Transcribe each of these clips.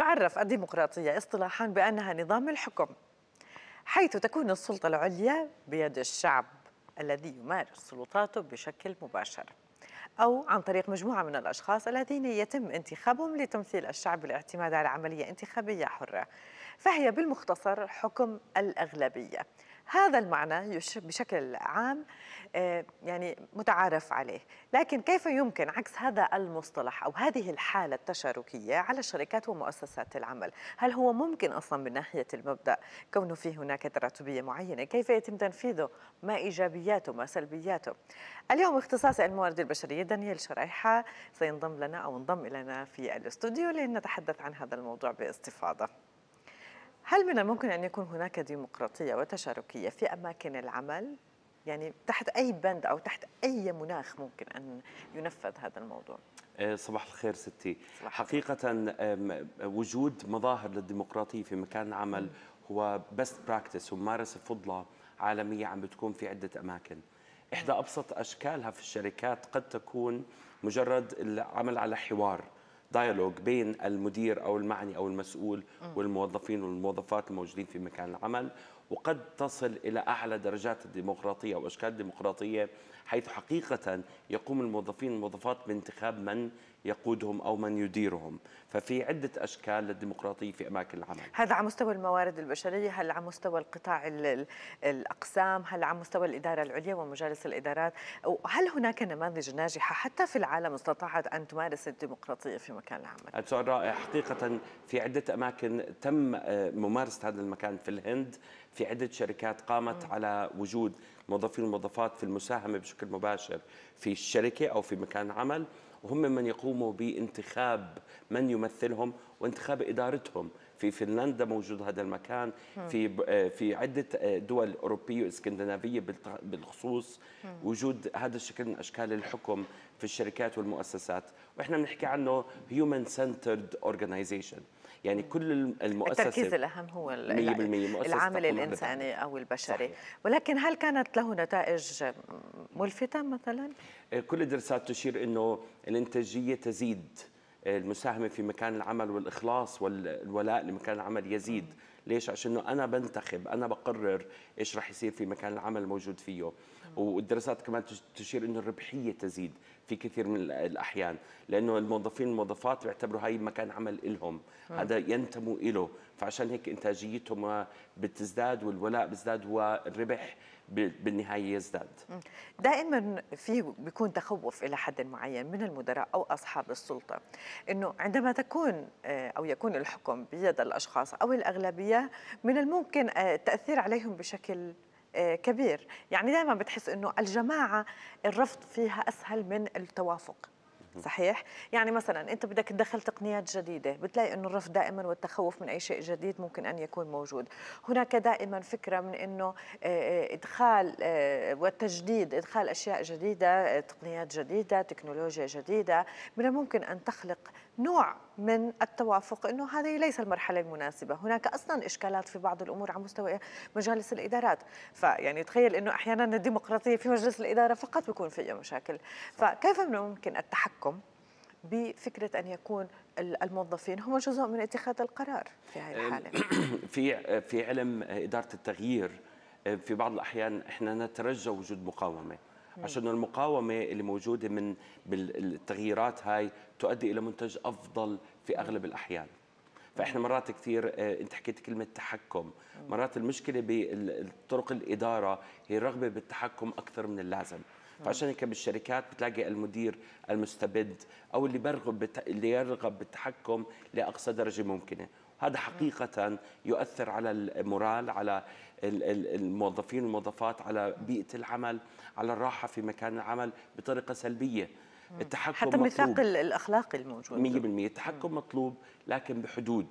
تعرف الديمقراطية اصطلاحا بأنها نظام الحكم حيث تكون السلطة العليا بيد الشعب الذي يمارس سلطاته بشكل مباشر أو عن طريق مجموعة من الأشخاص الذين يتم انتخابهم لتمثيل الشعب بالاعتماد على عملية انتخابية حرة فهي بالمختصر حكم الأغلبية هذا المعنى بشكل عام آه، يعني متعارف عليه لكن كيف يمكن عكس هذا المصطلح أو هذه الحالة التشاركية على الشركات ومؤسسات العمل هل هو ممكن أصلا من ناحية المبدأ كونه فيه هناك تراتبية معينة كيف يتم تنفيذه ما إيجابياته ما سلبياته اليوم اختصاص الموارد البشرية دانيال شريحة سينضم لنا أو انضم إلينا في الاستوديو لنتحدث عن هذا الموضوع باستفاضة هل من الممكن أن يكون هناك ديمقراطية وتشاركية في أماكن العمل؟ يعني تحت أي بند أو تحت أي مناخ ممكن أن ينفذ هذا الموضوع؟ إيه، صباح الخير ستي صباح حقيقة وجود مظاهر للديمقراطية في مكان العمل هو بيست براكتس وممارسة فضلة عالمية عم بتكون في عدة أماكن إحدى أبسط أشكالها في الشركات قد تكون مجرد العمل على حوار دايالوج بين المدير او المعني او المسؤول والموظفين والموظفات الموجودين في مكان العمل وقد تصل إلى أعلى درجات الديمقراطية أو أشكال الديمقراطية حيث حقيقة يقوم الموظفين والموظفات بانتخاب من يقودهم أو من يديرهم ففي عدة أشكال للديمقراطية في أماكن العمل هذا على مستوى الموارد البشرية هل على مستوى القطاع الأقسام هل على مستوى الإدارة العليا ومجالس الإدارات هل هناك نماذج ناجحة حتى في العالم استطاعت أن تمارس الديمقراطية في مكان العمل سؤال رائع حقيقة في عدة أماكن تم آه، ممارسة هذا المكان في الهند في عدة شركات قامت على وجود موظفين وموظفات في المساهمة بشكل مباشر في الشركة أو في مكان عمل وهم من يقوموا بانتخاب من يمثلهم وانتخاب إدارتهم في فنلندا موجود هذا المكان في آه، في عده آه، دول اوروبيه واسكندنافيه بالخصوص وجود هذا الشكل من اشكال الحكم في الشركات والمؤسسات واحنا بنحكي عنه هيومن سنترد اورجانيزيشن يعني كل المؤسسه التركيز الاهم هو العامل الانساني او البشري صحيح. ولكن هل كانت له نتائج ملفته مثلا آه، كل الدراسات تشير انه الانتاجيه تزيد المساهمه في مكان العمل والاخلاص والولاء لمكان العمل يزيد ليش عشان انا بنتخب انا بقرر ايش راح يصير في مكان العمل الموجود فيه والدراسات كمان تشير انه الربحيه تزيد في كثير من الاحيان لانه الموظفين الموظفات بيعتبروا هاي مكان عمل لهم آه. هذا ينتموا له فعشان هيك انتاجيتهم بتزداد والولاء بيزداد والربح بالنهايه يزداد دائما في بيكون تخوف الى حد معين من المدراء او اصحاب السلطه انه عندما تكون آه، او يكون الحكم بيد الاشخاص او الاغلبيه من الممكن التاثير آه، عليهم بشكل آه، كبير يعني دائما بتحس انه الجماعه الرفض فيها اسهل من التوافق صحيح يعني مثلا انت بدك تدخل تقنيات جديده بتلاقي انه الرفض دائما والتخوف من اي شيء جديد ممكن ان يكون موجود هناك دائما فكره من انه آه، آه، ادخال والتجديد ادخال اشياء جديده تقنيات جديده تكنولوجيا جديده من الممكن ان تخلق نوع من التوافق انه هذه ليس المرحله المناسبه، هناك اصلا اشكالات في بعض الامور على مستوى مجالس الادارات، فيعني تخيل انه احيانا الديمقراطيه في مجلس الاداره فقط بيكون فيها مشاكل، فكيف من ممكن التحكم بفكره ان يكون الموظفين هم جزء من اتخاذ القرار في هذه الحاله؟ في في علم اداره التغيير في بعض الاحيان احنا نترجى وجود مقاومه. عشان المقاومه اللي موجوده من بالتغييرات هاي تؤدي الى منتج افضل في اغلب الاحيان فاحنا مرات كثير آه، انت حكيت كلمه تحكم مرات المشكله بالطرق الاداره هي الرغبه بالتحكم اكثر من اللازم فعشان هيك بالشركات بتلاقي المدير المستبد او اللي برغب بت... اللي يرغب بالتحكم لاقصى درجه ممكنه هذا حقيقة يؤثر على المورال على الموظفين والموظفات على بيئة العمل على الراحة في مكان العمل بطريقة سلبية التحكم حتى الميثاق الاخلاقي الموجود 100% التحكم مطلوب لكن بحدود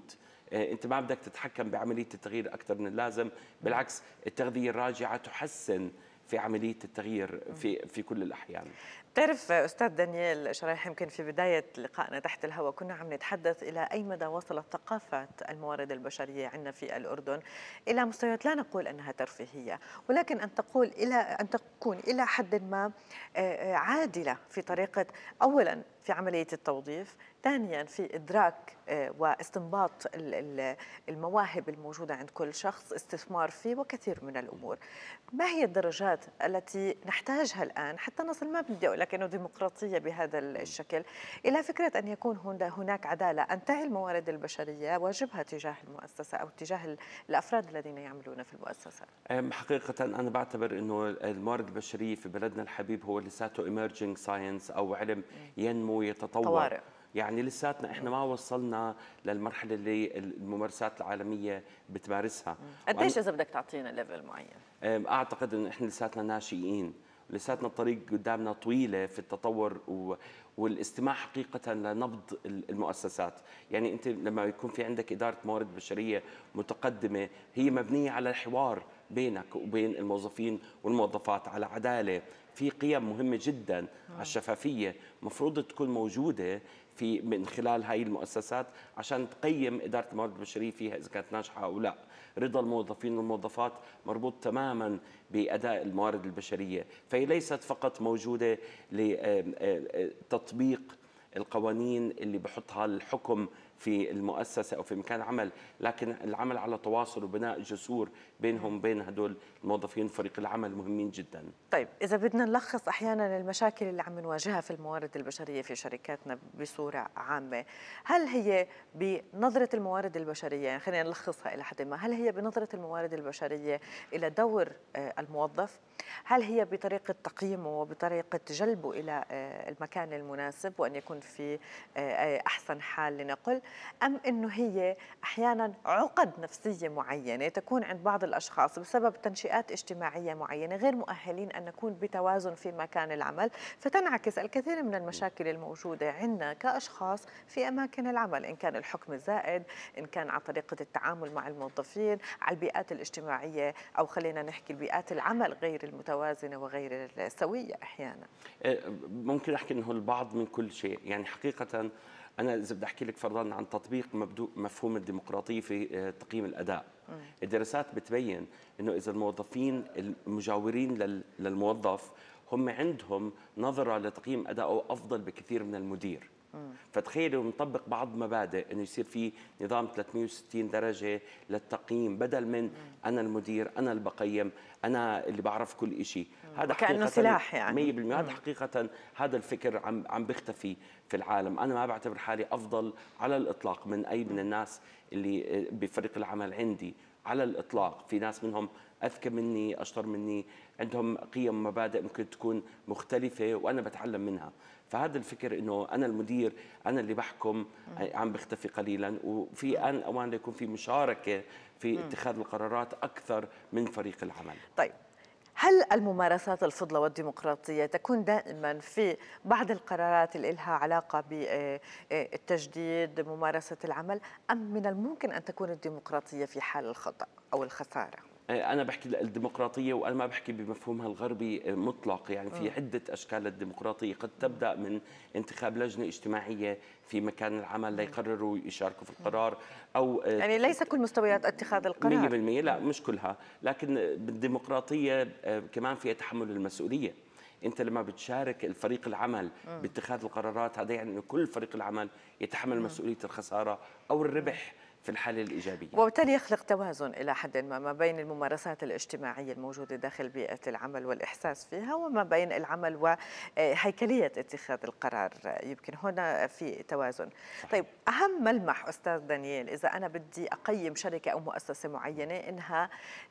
آه، انت ما بدك تتحكم بعمليه التغيير اكثر من اللازم بالعكس التغذيه الراجعه تحسن في عمليه التغيير في في كل الاحيان تعرف استاذ دانيال شرايح يمكن في بدايه لقائنا تحت الهواء كنا عم نتحدث الى اي مدى وصلت ثقافه الموارد البشريه عندنا في الاردن الى مستويات لا نقول انها ترفيهيه ولكن ان تقول الى ان تكون الى حد ما آه، آه، عادله في طريقه اولا في عملية التوظيف ثانيا في إدراك آه، واستنباط المواهب الموجودة عند كل شخص استثمار فيه وكثير من الأمور ما هي الدرجات التي نحتاجها الآن حتى نصل ما بدي أقول لك أنه ديمقراطية بهذا الشكل إلى فكرة أن يكون هناك عدالة أن تعي الموارد البشرية واجبها تجاه المؤسسة أو تجاه الأفراد الذين يعملون في المؤسسة حقيقة أنا بعتبر أنه الموارد البشرية في بلدنا الحبيب هو لساته emerging science أو علم ينمو ويتطور طوارئ. يعني لساتنا احنا ما وصلنا للمرحله اللي الممارسات العالميه بتمارسها قديش اذا بدك تعطينا ليفل معين اعتقد انه احنا لساتنا ناشئين لساتنا الطريق قدامنا طويله في التطور و... والاستماع حقيقه لنبض المؤسسات، يعني انت لما يكون في عندك اداره موارد بشريه متقدمه هي مبنيه على الحوار بينك وبين الموظفين والموظفات على عداله، في قيم مهمه جدا على نعم. الشفافيه مفروض تكون موجوده في من خلال هاي المؤسسات عشان تقيم اداره الموارد البشريه فيها اذا كانت ناجحه او لا رضا الموظفين والموظفات مربوط تماما باداء الموارد البشريه فهي ليست فقط موجوده لتطبيق القوانين اللي بحطها الحكم في المؤسسه او في مكان عمل لكن العمل على تواصل وبناء جسور بينهم وبين هدول الموظفين فريق العمل مهمين جدا طيب اذا بدنا نلخص احيانا المشاكل اللي عم نواجهها في الموارد البشريه في شركاتنا بصوره عامه هل هي بنظره الموارد البشريه يعني خلينا نلخصها الى حد ما هل هي بنظره الموارد البشريه الى دور آه، الموظف هل هي بطريقه تقييمه وبطريقه جلبه الى آه، المكان المناسب وان يكون في آه، احسن حال لنقل أم أنه هي أحيانا عقد نفسية معينة تكون عند بعض الأشخاص بسبب تنشئات اجتماعية معينة غير مؤهلين أن نكون بتوازن في مكان العمل فتنعكس الكثير من المشاكل الموجودة عندنا كأشخاص في أماكن العمل إن كان الحكم الزائد إن كان على طريقة التعامل مع الموظفين على البيئات الاجتماعية أو خلينا نحكي البيئات العمل غير المتوازنة وغير السوية أحيانا آه، ممكن أحكي أنه البعض من كل شيء يعني حقيقة انا اذا بدي احكي لك فرضا عن تطبيق مفهوم الديمقراطيه في آه، تقييم الاداء الدراسات بتبين انه اذا الموظفين المجاورين للموظف هم عندهم نظره لتقييم ادائه افضل بكثير من المدير فتخيلوا نطبق بعض مبادئ انه يصير في نظام 360 درجه للتقييم بدل من انا المدير انا اللي بقيم انا اللي بعرف كل شيء هذا كانه سلاح يعني 100% هذا حقيقه هذا الفكر عم عم بيختفي في العالم انا ما بعتبر حالي افضل على الاطلاق من اي من الناس اللي آه، بفريق العمل عندي على الاطلاق في ناس منهم اذكى مني اشطر مني عندهم قيم ومبادئ ممكن تكون مختلفه وانا بتعلم منها فهذا الفكر انه انا المدير انا اللي بحكم عم بختفي قليلا وفي ان اوان يكون في مشاركه في اتخاذ القرارات اكثر من فريق العمل طيب هل الممارسات الفضلى والديمقراطية تكون دائما في بعض القرارات اللي لها علاقة بالتجديد آه، آه، ممارسة العمل أم من الممكن أن تكون الديمقراطية في حال الخطأ أو الخسارة؟ انا بحكي الديمقراطيه وانا ما بحكي بمفهومها الغربي مطلق يعني في آه. عده اشكال الديمقراطيه قد تبدا من انتخاب لجنه اجتماعيه في مكان العمل ليقرروا يشاركوا في القرار او آه، يعني ليس كل مستويات اتخاذ القرار 100% لا مش كلها لكن بالديمقراطيه آه، كمان فيها تحمل المسؤوليه انت لما بتشارك الفريق العمل باتخاذ القرارات هذا يعني انه كل فريق العمل يتحمل مسؤوليه الخساره او الربح في الحالة الإيجابية وبالتالي يخلق توازن إلى حد ما ما بين الممارسات الاجتماعية الموجودة داخل بيئة العمل والإحساس فيها وما بين العمل وهيكلية اتخاذ القرار يمكن هنا في توازن صحيح. طيب أهم ملمح أستاذ دانيال إذا أنا بدي أقيم شركة أو مؤسسة معينة إنها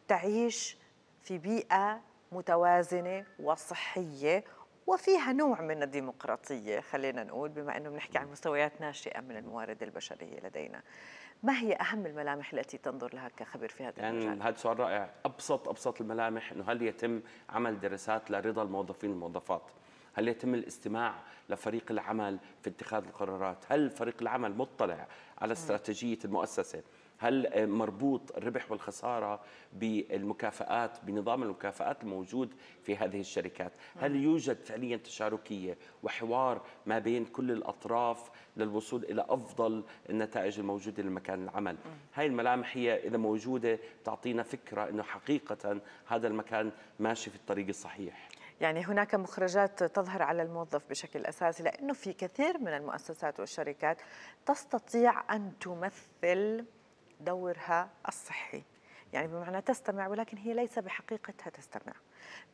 تعيش في بيئة متوازنة وصحية وفيها نوع من الديمقراطية خلينا نقول بما أنه بنحكي عن مستويات ناشئة من الموارد البشرية لدينا ما هي أهم الملامح التي تنظر لها كخبير في هذا يعني المجال؟ هذا سؤال رائع أبسط أبسط الملامح أنه هل يتم عمل دراسات لرضا الموظفين والموظفات هل يتم الاستماع لفريق العمل في اتخاذ القرارات هل فريق العمل مطلع على استراتيجية المؤسسة هل آه، مربوط الربح والخسارة بالمكافآت بنظام المكافآت الموجود في هذه الشركات هل يوجد فعليا تشاركية وحوار ما بين كل الأطراف للوصول إلى أفضل النتائج الموجودة لمكان العمل هاي الملامح هي إذا موجودة تعطينا فكرة أنه حقيقة هذا المكان ماشي في الطريق الصحيح يعني هناك مخرجات تظهر على الموظف بشكل اساسي لانه في كثير من المؤسسات والشركات تستطيع ان تمثل دورها الصحي يعني بمعنى تستمع ولكن هي ليس بحقيقتها تستمع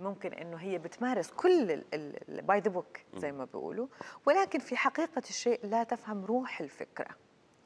ممكن انه هي بتمارس كل باي ذا بوك زي ما بيقولوا ولكن في حقيقه الشيء لا تفهم روح الفكره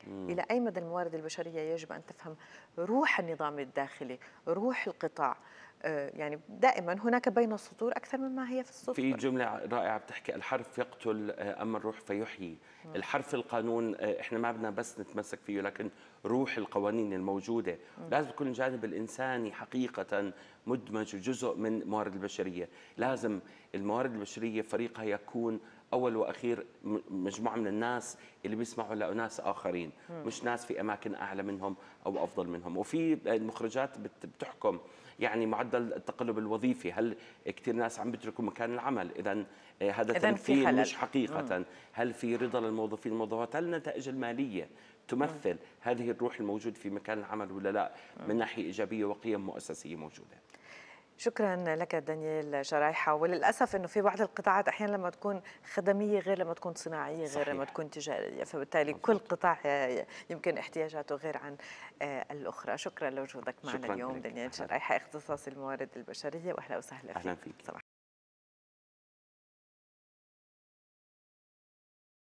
مم. الى اي مدى الموارد البشريه يجب ان تفهم روح النظام الداخلي روح القطاع آه، يعني دائما هناك بين السطور اكثر مما هي في السطور في جمله رائعه بتحكي الحرف يقتل آه، اما الروح فيحيي الحرف القانون آه، احنا ما بدنا بس نتمسك فيه لكن روح القوانين الموجوده لازم يكون الجانب الانساني حقيقه مدمج وجزء من موارد البشريه لازم الموارد البشريه فريقها يكون اول واخير مجموعه من الناس اللي بيسمعوا لاناس اخرين مش ناس في اماكن اعلى منهم او افضل منهم وفي المخرجات بتحكم يعني معدل التقلب الوظيفي هل كثير ناس عم بيتركوا مكان العمل اذا آه، هذا إذن تمثيل في مش حقيقه مم. هل في رضا للموظفين والموظفات هل النتائج الماليه تمثل مم. هذه الروح الموجوده في مكان العمل ولا لا مم. من ناحيه ايجابيه وقيم مؤسسيه موجوده شكرا لك دانيال شرايحة وللأسف أنه في بعض القطاعات أحيانا لما تكون خدمية غير لما تكون صناعية غير صحيح. لما تكون تجارية فبالتالي صحيح. كل قطاع يمكن احتياجاته غير عن آه، الأخرى شكرا لوجودك معنا اليوم دانيال شرايحة اختصاص الموارد البشرية وأهلا وسهلا فيك أهلا فيك